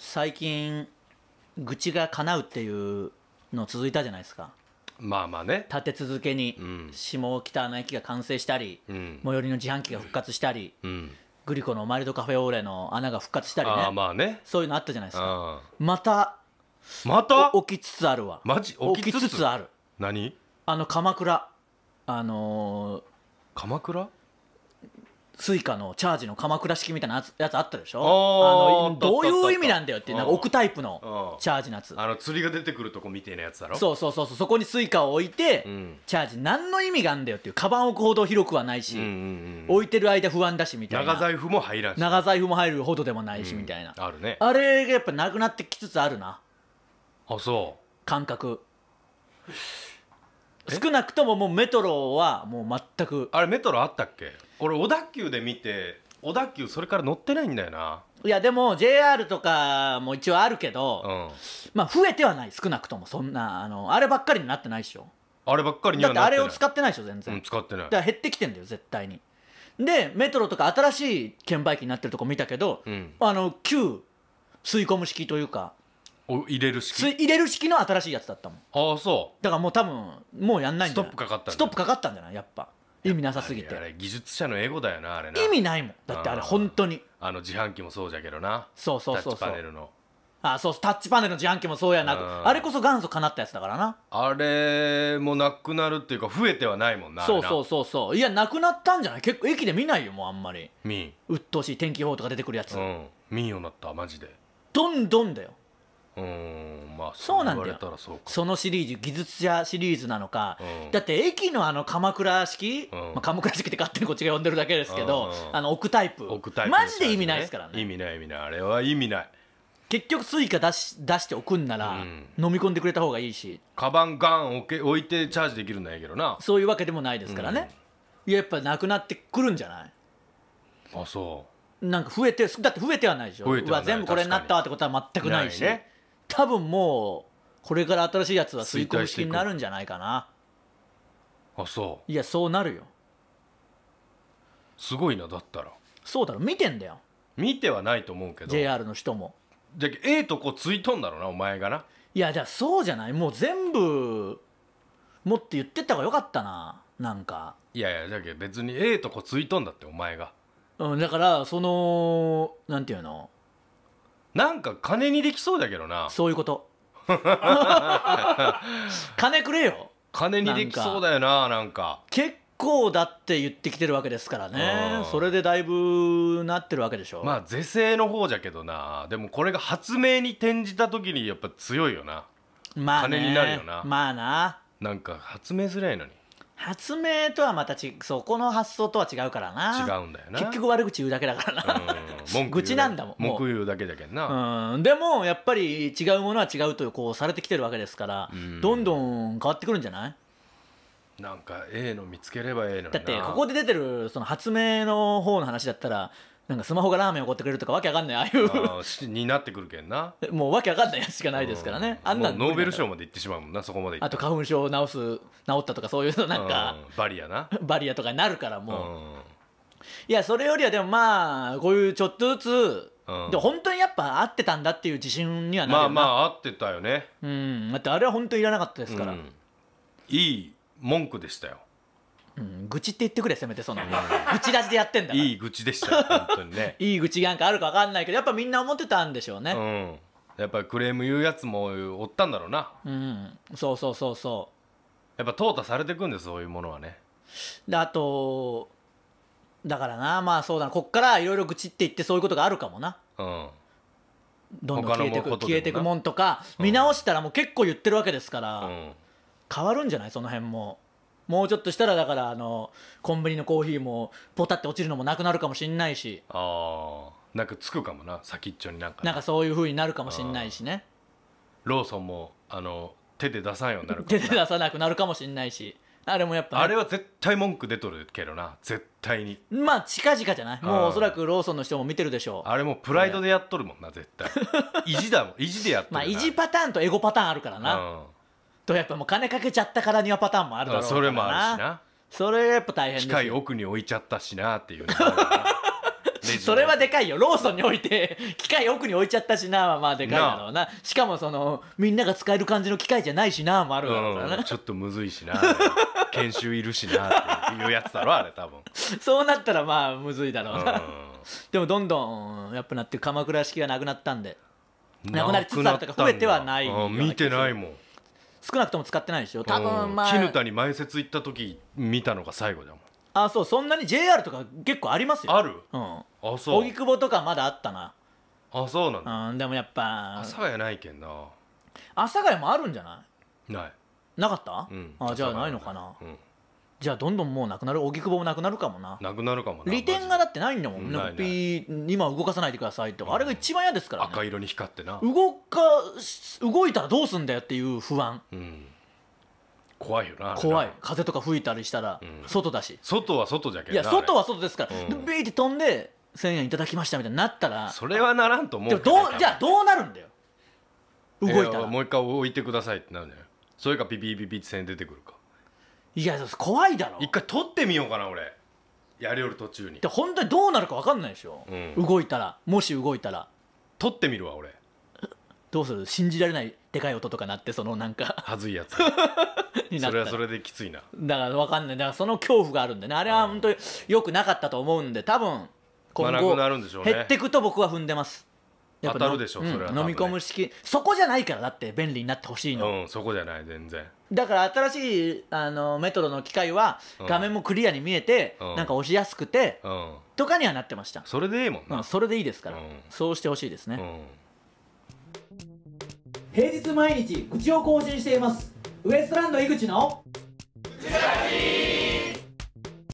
最近愚痴が叶うっていうの続いたじゃないですかまあまあね立て続けにうん下北の駅が完成したり、うん最寄りの自販機が復活したり、うんグリコのマイルドカフェオーレの穴が復活したりああねまあねそういうのあったじゃないですかまたまた起きつつあるわマジ起きつつある何あの鎌倉あのー鎌倉スイカのチャージの鎌倉式みたいなやつあったでしょどういう意味なんだよってなんか置くタイプのチャージのやつあの釣りが出てくるとこみたいなやつだろそうそうそうそこにスイカを置いて、うん、チャージ何の意味があんだよっていうカバン置くほど広くはないし、うんうんうん、置いてる間不安だしみたいな長財布も入らんし長財布も入るほどでもないしみたいな、あるねあれがやっぱなくなってきつつあるなあそう感覚少なくとももうメトロはもう全くあれメトロあったっけ俺小田急で見て小田急それから乗ってないんだよないやでも JR とかも一応あるけど、うん、まあ増えてはない少なくともそんなあのあればっかりになってないでしょあればっかりにはなってないだってあれを使ってないでしょ全然、うん、使ってないだから減ってきてんだよ絶対にでメトロとか新しい券売機になってるとこ見たけど、うん、あの旧吸い込む式というかお入れる式入れる式の新しいやつだったもんああそうだからもう多分もうやんないんストップかかったんストップかかったんじゃないやっぱ意味なさすぎてあれ技術者のエゴだよなあれな意味ないもんだってあれ本当にあの自販機もそうじゃけどなそうそうそうそうタッチパネルのあそうタッチパネルの自販機もそうやなく。あれこそ元祖かなったやつだからなあれもなくなるっていうか増えてはないもんなそうそうそうそういやなくなったんじゃない結構駅で見ないよもうあんまりみん鬱陶しい天気予報とか出てくるやつ、うんみんようになったマジでどんどんだようんまあそうなんだよそのシリーズ技術者シリーズなのか、うん、だって駅のあの鎌倉式、うん、まあ、鎌倉式って勝手にこっちが呼んでるだけですけど、うん、あの置くタイプ置くタイプ、ね、マジで意味ないですからね意味ない意味ないあれは意味ない結局スイカ出し出しておくんなら、飲み込んでくれた方がいいしカバンガン置け置いてチャージできるんだけどなそういうわけでもないですからね、ややっぱなくなってくるんじゃないあそうなんか増えてだって増えてはないでしょうわ全部これになったってことは全くないし、ね、多分もうこれから新しいやつは吸い込む式になるんじゃないかなあそういやそうなるよすごいなだったらそうだろ見てんだよ見てはないと思うけど JR の人もじゃええとこついとんだろうなお前がないやじゃあそうじゃないもう全部もって言ってった方がよかったななんかいやいやじゃけ別にええとこついとんだってお前がうんだからそのなんていうのなんか金にできそうだけどなそういうこと 金くれよ金にできそうだよななんか結構だって言ってきてるわけですからね、それでだいぶなってるわけでしょまあ是正の方じゃけどなでもこれが発明に転じた時にやっぱ強いよなまあ、ね、金になるよなまあななんか発明すりゃいいのに発明とはまたちそこの発想とは違うからな違うんだよな結局悪口言うだけだからな、うん、愚痴なんだもん文句言うだけだけどな、うん、でもやっぱり違うものは違うとこうされてきてるわけですから、うん、どんどん変わってくるんじゃないなんかええの見つければええのだってここで出てるその発明の方の話だったらなんかスマホがラーメンをおってくれるとかわけわかんないああいうになってくるけんなもうわけわかんないやつしかないですからね、うん、あんなノーベル賞までいってしまうもんなそこまであと花粉症を治す治ったとかそういうのなんか、うん、バリアな バリアとかになるからもう、うん、いやそれよりはでもまあこういうちょっとずつ、うん、で本当にやっぱ合ってたんだっていう自信にはなるよなまあまあ合ってたよねうんだってあれは本当にいらなかったですから、いい文句でしたよ愚痴って言ってくれせめてその、うん、愚痴出しでやってんだからいい愚痴でした本当にね いい愚痴なんかあるか分かんないけどやっぱみんな思ってたんでしょうね、うん、やっぱクレーム言うやつもおったんだろうなうんそうそうそうそうやっぱ淘汰されていくんですそういうものはねであとだからなまあそうだなこっからいろいろ愚痴って言ってそういうことがあるかもなうんどんどん消えてく消えてくもんとか見直したらもう結構言ってるわけですから、変わるんじゃないその辺ももうちょっとしたらだからあのコンビニのコーヒーもポタって落ちるのもなくなるかもしんないしああんかつくかもな先っちょになんか、ね、なんかそういうふうになるかもしんないしねローソンもあの手で出さんようになるかも手で出さなくなるかもしんないしあれもやっぱ、ね、あれは絶対文句出とるけどな絶対にまあ近々じゃないもうおそらくローソンの人も見てるでしょうあれもプライドでやっとるもんな絶対 意地だもん意地でやっとるまあ意地パターンとエゴパターンあるからな、うんとやっぱもう金かけちゃったからにはパターンもあるだろうからそれもあるしなそれやっぱ大変です機械奥に置いちゃったしなっていうの それはでかいよローソンに置いて 機械奥に置いちゃったしなはまあでかいだろうなしかもそのみんなが使える感じの機械じゃないしなもあるだろうからな、うん、ちょっとむずいしな研修いるしなっていうやつだろあれ多分、そうなったらまあむずいだろうな、でもどんどんやっぱなって鎌倉式がなくなったんでなくなりつつあるとか増えてはないよな見てないもん少なくとも使ってないでしょ多分まあ絹田に前説行った時見たのが最後だもんあそうそんなに JR とか結構ありますよあるうんあそう荻窪とかまだあったなあそうなんだ、うん、でもやっぱ阿佐ヶ谷ないけんな阿佐ヶ谷もあるんじゃないないなかった、うん、あじゃあないのかな、うんじゃあどんどんもうなくなる荻窪もなくなるかもななくなるかもな利点がだってないんだもん、ねピー今動かさないでくださいとか、うん、あれが一番嫌ですから、ね、赤色に光ってな動か動いたらどうすんだよっていう不安、うん、怖いよな怖い風とか吹いたりしたら、外だし外は外じゃけいや外は外ですから、うん、ビーって飛んで1000円いただきましたみたいになったらそれはならんと思う、ね、どうじゃあどうなるんだよ動いたら、えー、もう一回置いてくださいってなるんじゃないそれかピピピピって1000円出てくるかいや怖いだろ一回撮ってみようかな俺やりよる途中にで本当にどうなるか分かんないでしょ、うん、動いたらもし動いたら撮ってみるわ俺どうする信じられないでかい音とか鳴ってそのなんかはずいやつ それはそれできついなだから分かんないだからその恐怖があるんでねあれは本当によくなかったと思うんで多分今後減っていくと僕は踏んでます当たるでしょ、うん、それは、飲み込む式そこじゃないからだって便利になってほしいのうんそこじゃない全然だから新しいあのメトロの機械は画面もクリアに見えて、うん、なんか押しやすくて、うん、とかにはなってましたそれでいいもんな、うん、それでいいですから、そうしてほしいですね、平日毎日口を更新していますウエストランド井口の「